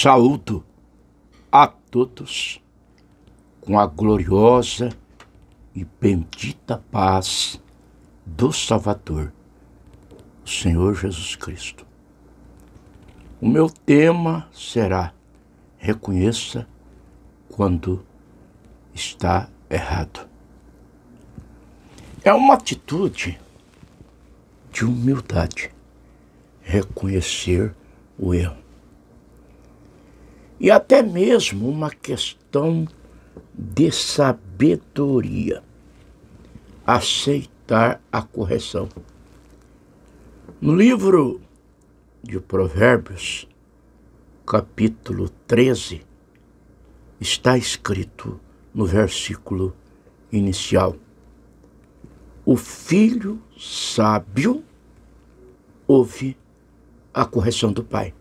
Saúdo a todos com a gloriosa e bendita paz do Salvador, o Senhor Jesus Cristo. O meu tema será: reconheça quando está errado. É uma atitude de humildade reconhecer o erro e até mesmo uma questão de sabedoria. Aceitar a correção. No livro de Provérbios, capítulo 13, está escrito no versículo inicial: O filho sábio ouve a correção do pai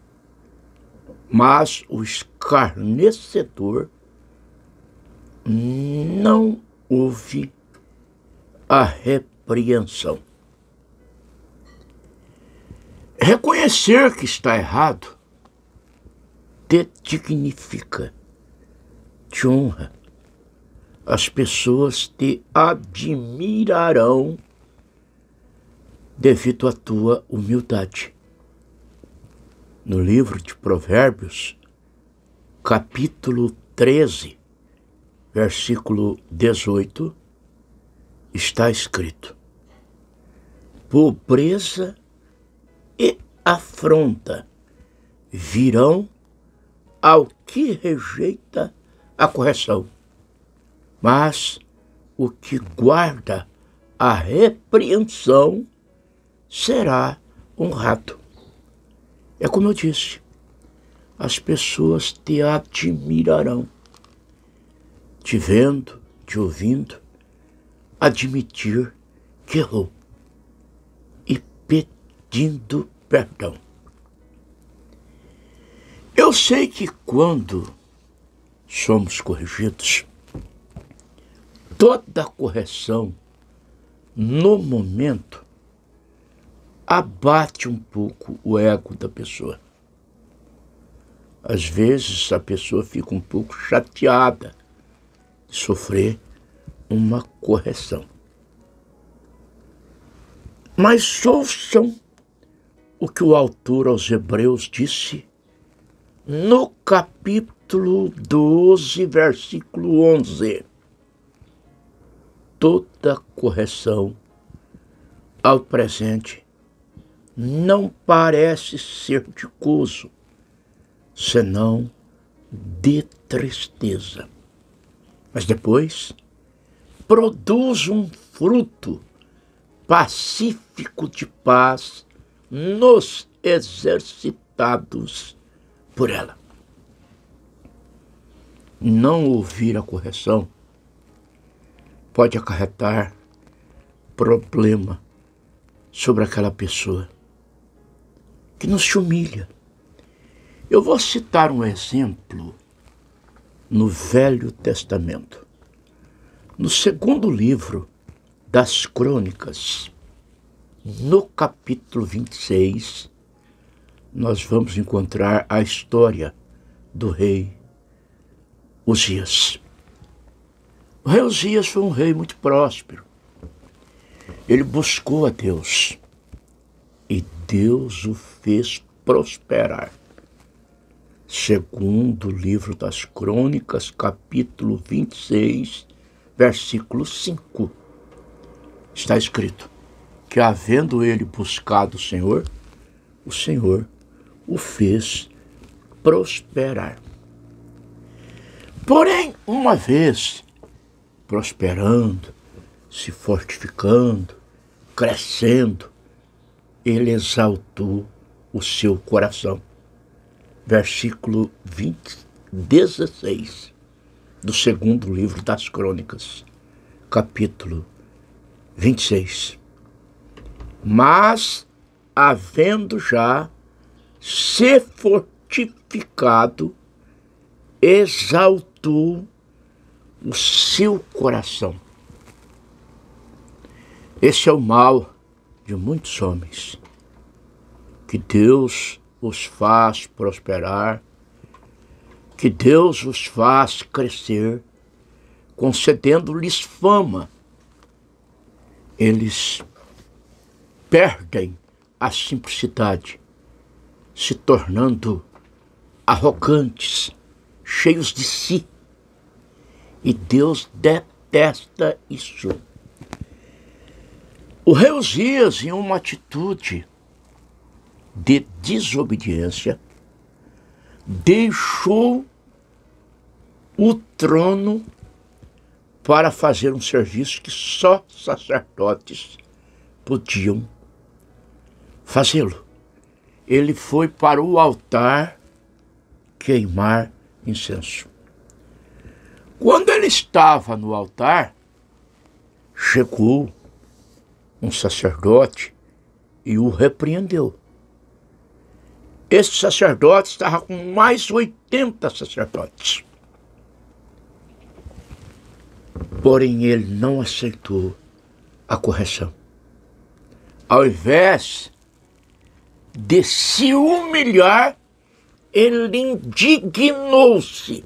mas o escarnecedor não houve a repreensão. Reconhecer que está errado te dignifica, te honra. As pessoas te admirarão devido à tua humildade no livro de Provérbios, capítulo 13, versículo 18, está escrito: Pobreza e afronta virão ao que rejeita a correção, mas o que guarda a repreensão será honrado. É como eu disse, as pessoas te admirarão, te vendo, te ouvindo, admitir que errou e pedindo perdão. Eu sei que quando somos corrigidos, toda correção no momento abate um pouco o ego da pessoa. Às vezes a pessoa fica um pouco chateada de sofrer uma correção. Mas ouçam o que o autor aos Hebreus disse no capítulo 12, versículo 11. Toda correção ao presente não parece ser de gozo, senão de tristeza. Mas depois produz um fruto pacífico de paz nos exercitados por ela. Não ouvir a correção pode acarretar problema sobre aquela pessoa que nos humilha. Eu vou citar um exemplo no Velho Testamento. No segundo livro das Crônicas, no capítulo 26, nós vamos encontrar a história do rei Uzias. O rei Uzias foi um rei muito próspero. Ele buscou a Deus. Deus o fez prosperar. Segundo o livro das Crônicas, capítulo 26, versículo 5, está escrito que, havendo ele buscado o Senhor, o Senhor o fez prosperar. Porém, uma vez prosperando, se fortificando, crescendo, ele exaltou o seu coração. Versículo 20, 16 do segundo livro das Crônicas, capítulo 26. Mas, havendo já se fortificado, exaltou o seu coração. Esse é o mal de muitos homens. Que Deus os faz prosperar, que Deus os faz crescer, concedendo-lhes fama. Eles perdem a simplicidade, se tornando arrogantes, cheios de si. E Deus detesta isso. O rei Uzias, em uma atitude de desobediência, deixou o trono para fazer um serviço que só sacerdotes podiam fazê-lo. Ele foi para o altar queimar incenso. Quando ele estava no altar, chegou um sacerdote e o repreendeu. Esse sacerdote estava com mais 80 sacerdotes. Porém, ele não aceitou a correção. Ao invés de se humilhar, ele indignou-se.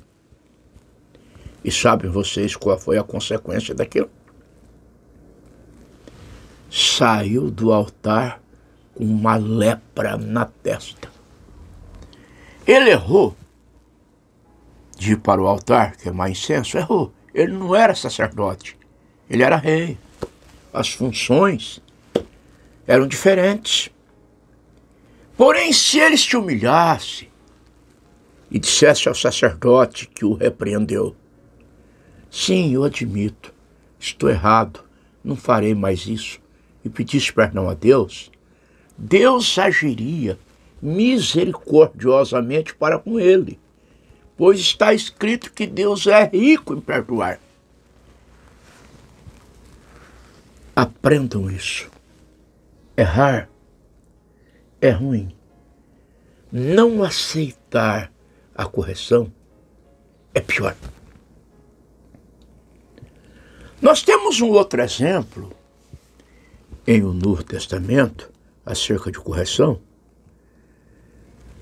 E sabem vocês qual foi a consequência daquilo? saiu do altar com uma lepra na testa. Ele errou de ir para o altar, que é mais incenso, errou. Ele não era sacerdote, ele era rei. As funções eram diferentes. Porém, se ele se humilhasse e dissesse ao sacerdote que o repreendeu: Sim, eu admito, estou errado, não farei mais isso e pedisse perdão a Deus, Deus agiria misericordiosamente para com ele, pois está escrito que Deus é rico em perdoar. Aprendam isso. Errar é ruim. Não aceitar a correção é pior. Nós temos um outro exemplo em o Novo Testamento acerca de correção.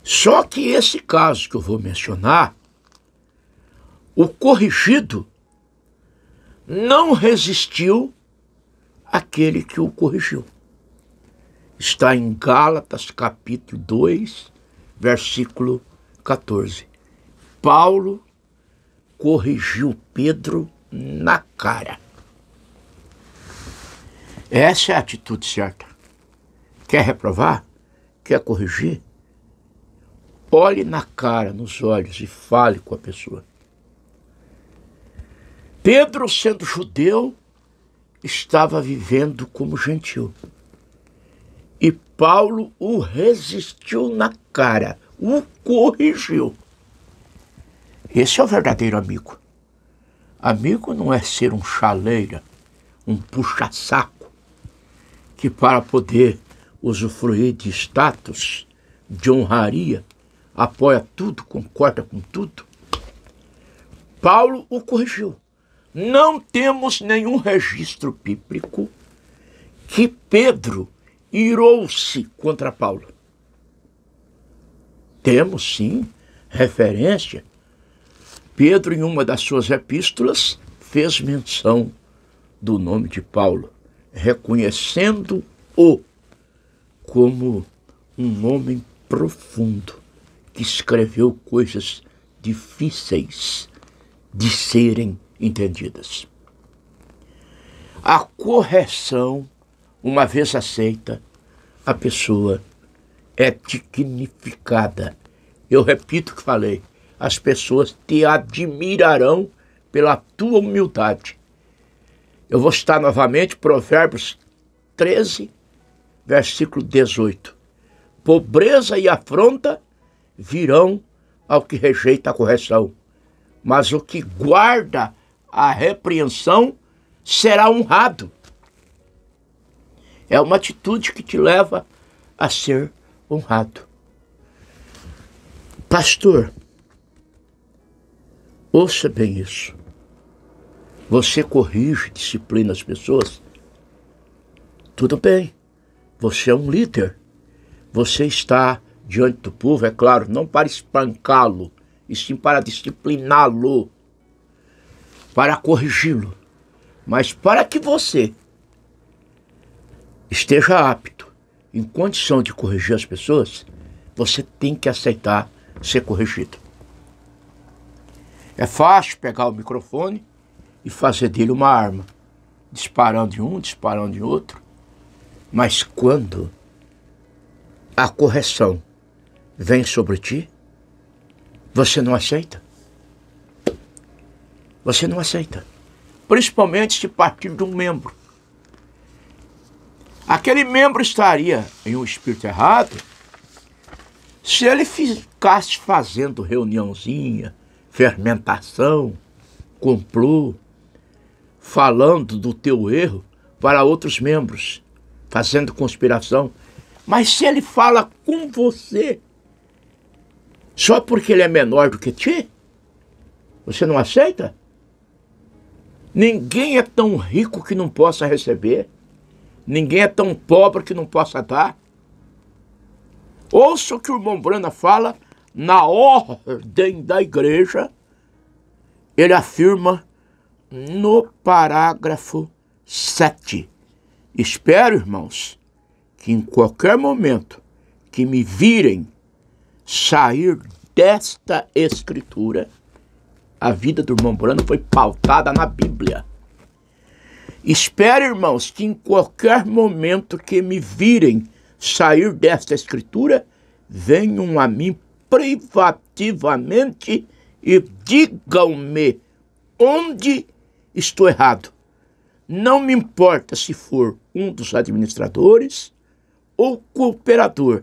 Só que esse caso que eu vou mencionar, o corrigido não resistiu àquele que o corrigiu. Está em Gálatas capítulo 2, versículo 14. Paulo corrigiu Pedro na cara. Essa é a atitude certa. Quer reprovar? Quer corrigir? Olhe na cara, nos olhos e fale com a pessoa. Pedro, sendo judeu, estava vivendo como gentil. E Paulo o resistiu na cara, o corrigiu. Esse é o verdadeiro amigo. Amigo não é ser um chaleira, um puxa-saco que para poder usufruir de status, de honraria, apoia tudo, concorda com tudo. Paulo o corrigiu. Não temos nenhum registro bíblico que Pedro irou-se contra Paulo. Temos sim referência. Pedro, em uma das suas epístolas, fez menção do nome de Paulo reconhecendo-o como um homem profundo que escreveu coisas difíceis de serem entendidas. A correção, uma vez aceita, a pessoa é dignificada. Eu repito o que falei: as pessoas te admirarão pela tua humildade, eu vou citar novamente Provérbios 13, versículo 18. Pobreza e afronta virão ao que rejeita a correção, mas o que guarda a repreensão será honrado. É uma atitude que te leva a ser honrado. Pastor, ouça bem isso. Você corrige, disciplina as pessoas? Tudo bem. Você é um líder. Você está diante do povo, é claro, não para espancá-lo, e sim para discipliná-lo, para corrigi-lo, mas para que você esteja apto, em condição de corrigir as pessoas, você tem que aceitar ser corrigido. É fácil pegar o microfone e fazer dele uma arma, disparando de um, disparando de outro. Mas quando a correção vem sobre ti, você não aceita. Você não aceita. Principalmente se partir de um membro. Aquele membro estaria em um espírito errado se ele ficasse fazendo reuniãozinha, fermentação, complô, falando do teu erro para outros membros, fazendo conspiração. Mas se ele fala com você, só porque ele é menor do que ti, você não aceita? Ninguém é tão rico que não possa receber. Ninguém é tão pobre que não possa dar. Ouça o que o irmão Brana fala na ordem da igreja. Ele afirma no parágrafo 7. Espero, irmãos, que em qualquer momento que me virem sair desta escritura, a vida do irmão Brando foi pautada na Bíblia. Espero, irmãos, que em qualquer momento que me virem sair desta escritura, venham a mim privativamente e digam-me onde estou errado. Não me importa se for um dos administradores ou cooperador,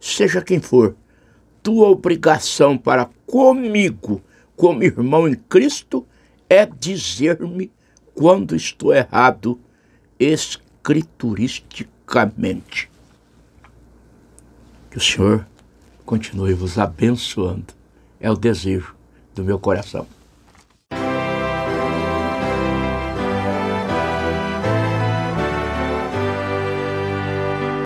seja quem for, tua obrigação para comigo, como irmão em Cristo, é dizer-me quando estou errado escrituristicamente. Que o Senhor continue vos abençoando. É o desejo do meu coração.